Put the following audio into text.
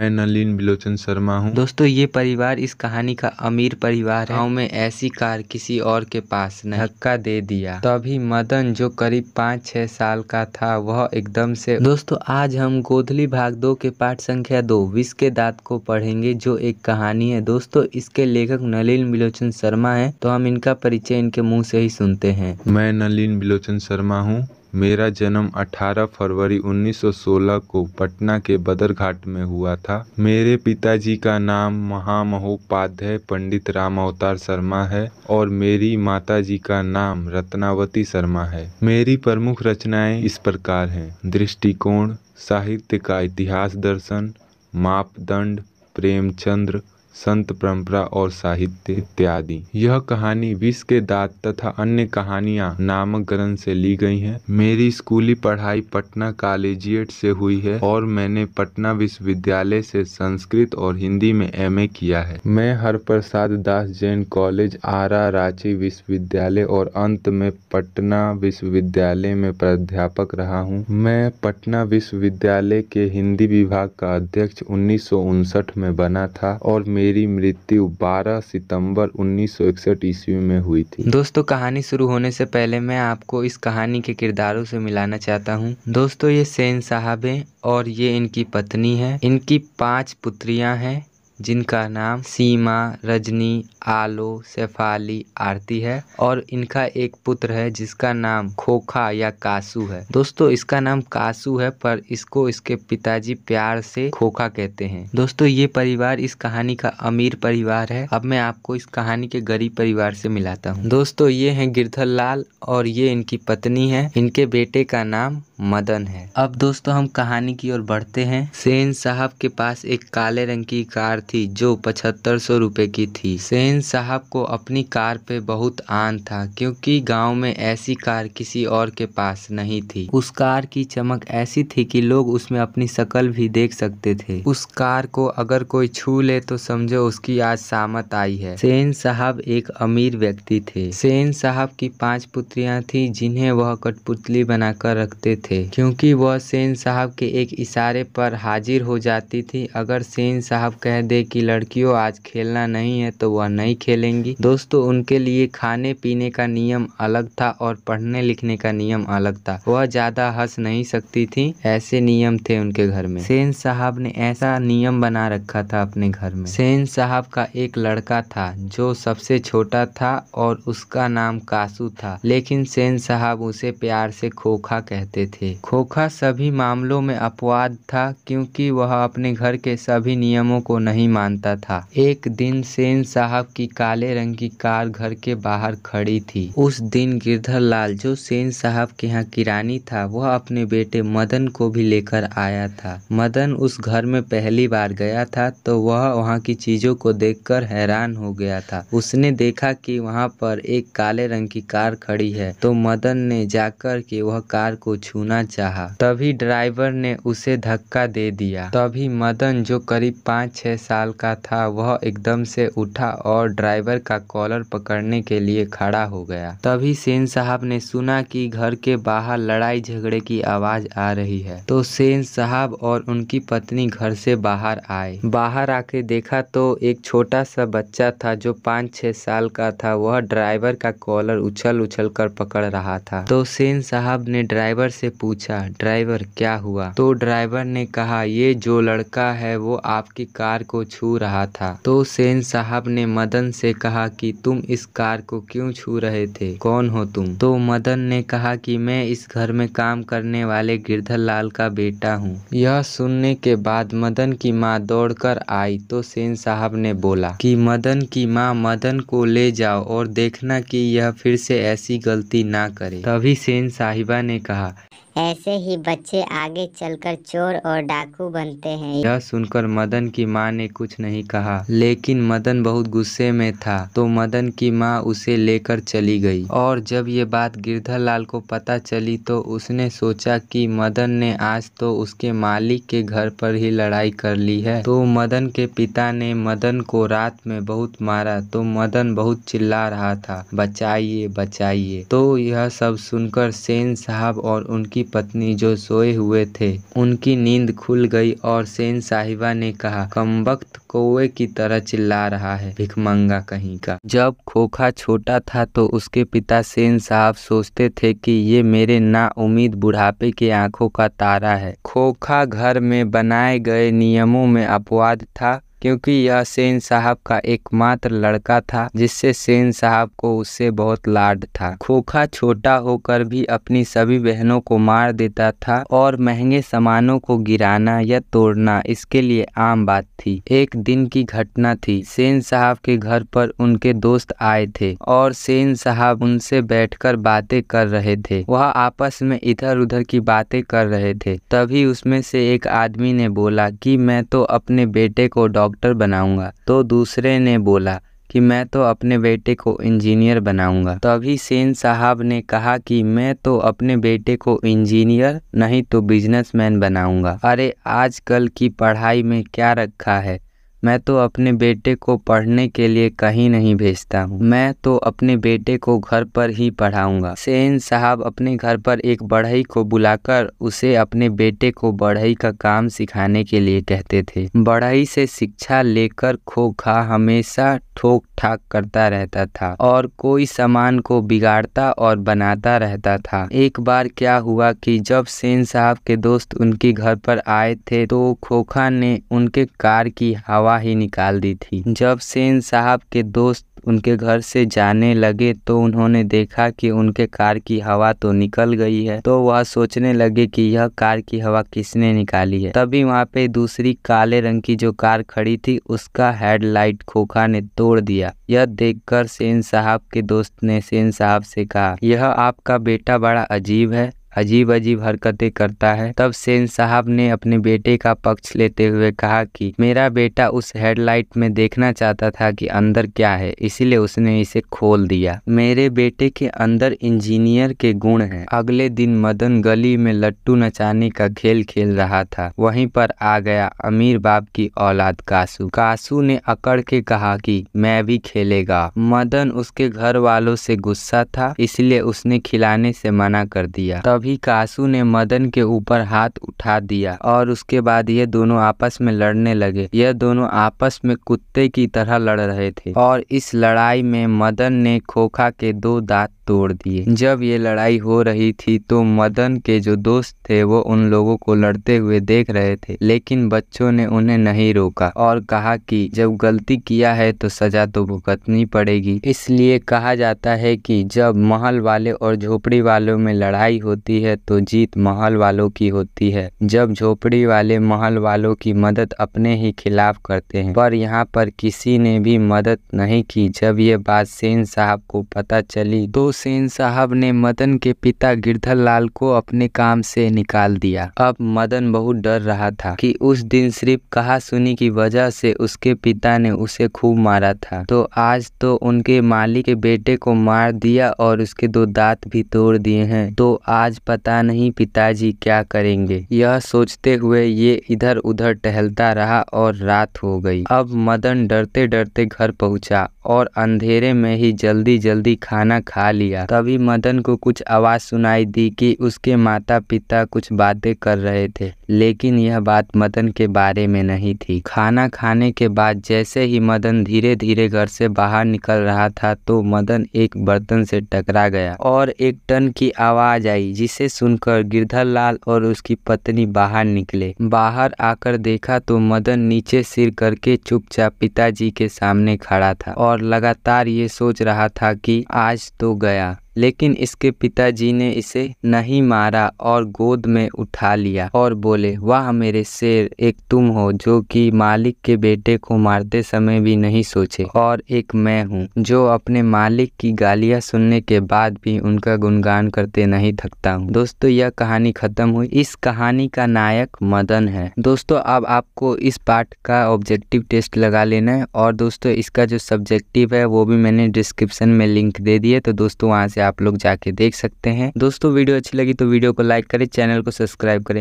मैं नलिन बिलोचन शर्मा हूँ दोस्तों ये परिवार इस कहानी का अमीर परिवार है गाँव में ऐसी कार किसी और के पास धक्का दे दिया तभी मदन जो करीब पाँच छह साल का था वह एकदम से दोस्तों आज हम गोधली भाग दो के पाठ संख्या दो विष के दात को पढ़ेंगे जो एक कहानी है दोस्तों इसके लेखक नलिन बिलोचन शर्मा है तो हम इनका परिचय इनके मुँह से ही सुनते हैं मैं नलिन बिलोचन शर्मा हूँ मेरा जन्म 18 फरवरी 1916 को पटना के बदरघाट में हुआ था मेरे पिताजी का नाम महामहोपाध्याय पंडित राम अवतार शर्मा है और मेरी माताजी का नाम रत्नावती शर्मा है मेरी प्रमुख रचनाएं इस प्रकार हैं दृष्टिकोण साहित्य का इतिहास दर्शन मापदंड प्रेमचंद्र संत परंपरा और साहित्य इत्यादि यह कहानी विश्व के दात तथा अन्य कहानियां नामक ग्रंथ से ली गई हैं मेरी स्कूली पढ़ाई पटना कॉलेजिएट से हुई है और मैंने पटना विश्वविद्यालय से संस्कृत और हिंदी में एमए किया है मैं हर प्रसाद दास जैन कॉलेज आरा रांची विश्वविद्यालय और अंत में पटना विश्वविद्यालय में प्राध्यापक रहा हूँ मैं पटना विश्वविद्यालय के हिंदी विभाग का अध्यक्ष उन्नीस में बना था और मेरी मृत्यु 12 सितंबर उन्नीस सौ ईस्वी में हुई थी दोस्तों कहानी शुरू होने से पहले मैं आपको इस कहानी के किरदारों से मिलाना चाहता हूँ दोस्तों ये सेन साहब हैं और ये इनकी पत्नी है इनकी पांच पुत्रियां हैं जिनका नाम सीमा रजनी आलो शेफाली आरती है और इनका एक पुत्र है जिसका नाम खोखा या कासू है दोस्तों इसका नाम कासू है पर इसको इसके पिताजी प्यार से खोखा कहते हैं दोस्तों ये परिवार इस कहानी का अमीर परिवार है अब मैं आपको इस कहानी के गरीब परिवार से मिलाता हूँ दोस्तों ये है गिरधर लाल और ये इनकी पत्नी है इनके बेटे का नाम मदन है अब दोस्तों हम कहानी की ओर बढ़ते हैं सेन साहब के पास एक काले रंग की कार थी जो पचहत्तर सौ रूपए की थी सेन साहब को अपनी कार पे बहुत आन था क्योंकि गांव में ऐसी कार किसी और के पास नहीं थी उस कार की चमक ऐसी थी कि लोग उसमें अपनी शकल भी देख सकते थे उस कार को अगर कोई छू ले तो समझो उसकी आज सामत आई है सेन साहब एक अमीर व्यक्ति थे सेन साहब की पांच पुत्रियां थी जिन्हें वह कठपुतली बनाकर रखते थे थे क्योंकि वह सेन साहब के एक इशारे पर हाजिर हो जाती थी अगर सेन साहब कह दे कि लड़कियों आज खेलना नहीं है तो वह नहीं खेलेंगी दोस्तों उनके लिए खाने पीने का नियम अलग था और पढ़ने लिखने का नियम अलग था वह ज्यादा हंस नहीं सकती थी ऐसे नियम थे उनके घर में सेन साहब ने ऐसा नियम बना रखा था अपने घर में सेन साहब का एक लड़का था जो सबसे छोटा था और उसका नाम कासू था लेकिन सेन साहब उसे प्यार से खोखा कहते थे थे खोखा सभी मामलों में अपवाद था क्योंकि वह अपने घर के सभी नियमों को नहीं मानता था एक दिन सेन साहब की काले रंग की कार घर के बाहर खड़ी थी उस दिन गिरधर लाल जो सेन साहब के यहाँ किरानी था वह अपने बेटे मदन को भी लेकर आया था मदन उस घर में पहली बार गया था तो वह वहाँ की चीजों को देख हैरान हो गया था उसने देखा कि वहाँ पर एक काले रंग की कार खड़ी है तो मदन ने जाकर के वह कार को छूना होना चाहा तभी ड्राइवर ने उसे धक्का दे दिया तभी मदन जो करीब पाँच छः साल का था वह एकदम से उठा और ड्राइवर का कॉलर पकड़ने के लिए खड़ा हो गया तभी सेन साहब ने सुना कि घर के बाहर लड़ाई झगड़े की आवाज आ रही है तो सेन साहब और उनकी पत्नी घर से बाहर आए बाहर आके देखा तो एक छोटा सा बच्चा था जो पाँच छह साल का था वह ड्राइवर का कॉलर उछल उछल कर पकड़ रहा था तो सेन साहब ने ड्राइवर से पूछा ड्राइवर क्या हुआ तो ड्राइवर ने कहा ये जो लड़का है वो आपकी कार को छू रहा था तो सेन साहब ने मदन से कहा कि तुम इस कार को क्यों छू रहे थे कौन हो तुम तो मदन ने कहा कि मैं इस घर में काम करने वाले गिरधर लाल का बेटा हूँ यह सुनने के बाद मदन की माँ दौड़कर आई तो सेन साहब ने बोला कि मदन की माँ मदन को ले जाओ और देखना कि यह फिर से ऐसी गलती ना करे तभी सेन साहिबा ने कहा ऐसे ही बच्चे आगे चलकर चोर और डाकू बनते हैं यह सुनकर मदन की माँ ने कुछ नहीं कहा लेकिन मदन बहुत गुस्से में था तो मदन की माँ उसे लेकर चली गई और जब ये बात गिरधर लाल को पता चली तो उसने सोचा कि मदन ने आज तो उसके मालिक के घर पर ही लड़ाई कर ली है तो मदन के पिता ने मदन को रात में बहुत मारा तो मदन बहुत चिल्ला रहा था बचाइए बचाइए तो यह सब सुनकर सेन साहब और उनकी की पत्नी जो सोए हुए थे उनकी नींद खुल गई और सेन साहिबा ने कहा कमबख्त कौए की तरह चिल्ला रहा है भिकमंगा कहीं का जब खोखा छोटा था तो उसके पिता सेन साहब सोचते थे कि ये मेरे नाउमीद बुढ़ापे के आंखों का तारा है खोखा घर में बनाए गए नियमों में अपवाद था क्योंकि यह सेन साहब का एकमात्र लड़का था जिससे सेन साहब को उससे बहुत लाड था खोखा छोटा होकर भी अपनी सभी बहनों को मार देता था और महंगे सामानों को गिराना या तोड़ना इसके लिए आम बात थी एक दिन की घटना थी सेन साहब के घर पर उनके दोस्त आए थे और सेन साहब उनसे बैठकर बातें कर रहे थे वह आपस में इधर उधर की बातें कर रहे थे तभी उसमें से एक आदमी ने बोला कि मैं तो अपने बेटे को डॉक्टर डॉक्टर बनाऊंगा तो दूसरे ने बोला कि मैं तो अपने बेटे को इंजीनियर बनाऊंगा तभी सेन साहब ने कहा कि मैं तो अपने बेटे को इंजीनियर नहीं तो बिजनेसमैन बनाऊंगा अरे आजकल की पढ़ाई में क्या रखा है मैं तो अपने बेटे को पढ़ने के लिए कहीं नहीं भेजता हूँ मैं तो अपने बेटे को घर पर ही पढ़ाऊंगा सेन साहब अपने घर पर एक बढ़ई को बुलाकर उसे अपने बेटे को बढ़ई का काम सिखाने के लिए कहते थे बढ़ई से शिक्षा लेकर खोखा हमेशा ठोक ठाक करता रहता था और कोई सामान को बिगाड़ता और बनाता रहता था एक बार क्या हुआ कि जब सेन साहब के दोस्त उनके घर पर आए थे तो खोखा ने उनके कार की हवा हवा ही निकाल दी थी जब सेन साहब के दोस्त उनके घर से जाने लगे तो उन्होंने देखा कि उनके कार की हवा तो निकल गई है तो वह सोचने लगे कि यह कार की हवा किसने निकाली है तभी वहाँ पे दूसरी काले रंग की जो कार खड़ी थी उसका हेडलाइट खोखा ने तोड़ दिया यह देखकर सेन साहब के दोस्त ने सेन साहब से कहा यह आपका बेटा बड़ा अजीब है अजीब अजीब हरकतें करता है तब सेन साहब ने अपने बेटे का पक्ष लेते हुए कहा कि मेरा बेटा उस हेडलाइट में देखना चाहता था कि अंदर क्या है इसलिए उसने इसे खोल दिया मेरे बेटे के अंदर इंजीनियर के गुण हैं अगले दिन मदन गली में लट्टू नचाने का खेल खेल रहा था वहीं पर आ गया अमीर बाप की औलाद कासू कासू ने अकड़ के कहा कि मैं भी खेलेगा मदन उसके घर वालों से गुस्सा था इसलिए उसने खिलाने से मना कर दिया तब तभी कासू ने मदन के ऊपर हाथ उठा दिया और उसके बाद ये दोनों आपस में लड़ने लगे यह दोनों आपस में कुत्ते की तरह लड़ रहे थे और इस लड़ाई में मदन ने खोखा के दो दांत तोड़ दिए जब ये लड़ाई हो रही थी तो मदन के जो दोस्त थे वो उन लोगों को लड़ते हुए देख रहे थे लेकिन बच्चों ने उन्हें नहीं रोका और कहा कि जब गलती किया है तो सजा तो भुगतनी पड़ेगी इसलिए कहा जाता है कि जब महल वाले और झोपड़ी वालों में लड़ाई होती होती है तो जीत महल वालों की होती है जब झोपड़ी वाले महल वालों की मदद अपने ही खिलाफ करते हैं पर यहाँ पर किसी ने भी मदद नहीं की जब ये बात सेन साहब को पता चली तो सेन साहब ने मदन के पिता गिरधर लाल को अपने काम से निकाल दिया अब मदन बहुत डर रहा था कि उस दिन सिर्फ कहा सुनी की वजह से उसके पिता ने उसे खूब मारा था तो आज तो उनके मालिक के बेटे को मार दिया और उसके दो दांत भी तोड़ दिए हैं तो आज पता नहीं पिताजी क्या करेंगे यह सोचते हुए ये इधर उधर टहलता रहा और रात हो गई अब मदन डरते डरते घर पहुंचा और अंधेरे में ही जल्दी जल्दी खाना खा लिया तभी मदन को कुछ आवाज़ सुनाई दी कि उसके माता पिता कुछ बातें कर रहे थे लेकिन यह बात मदन के बारे में नहीं थी खाना खाने के बाद जैसे ही मदन धीरे धीरे घर से बाहर निकल रहा था तो मदन एक बर्तन से टकरा गया और एक टन की आवाज आई जिसे सुनकर गिरधर लाल और उसकी पत्नी बाहर निकले बाहर आकर देखा तो मदन नीचे सिर करके चुपचाप पिताजी के सामने खड़ा था और और लगातार ये सोच रहा था कि आज तो गया लेकिन इसके पिताजी ने इसे नहीं मारा और गोद में उठा लिया और बोले वाह मेरे शेर एक तुम हो जो कि मालिक के बेटे को मारते समय भी नहीं सोचे और एक मैं हूँ जो अपने मालिक की गालियाँ सुनने के बाद भी उनका गुणगान करते नहीं थकता हूँ दोस्तों यह कहानी खत्म हुई इस कहानी का नायक मदन है दोस्तों अब आपको इस पार्ट का ऑब्जेक्टिव टेस्ट लगा लेना है और दोस्तों इसका जो सब्जेक्टिव है वो भी मैंने डिस्क्रिप्शन में लिंक दे दिए तो दोस्तों वहाँ से आप आप लोग जाके देख सकते हैं दोस्तों वीडियो अच्छी लगी तो वीडियो को लाइक करें चैनल को सब्सक्राइब करें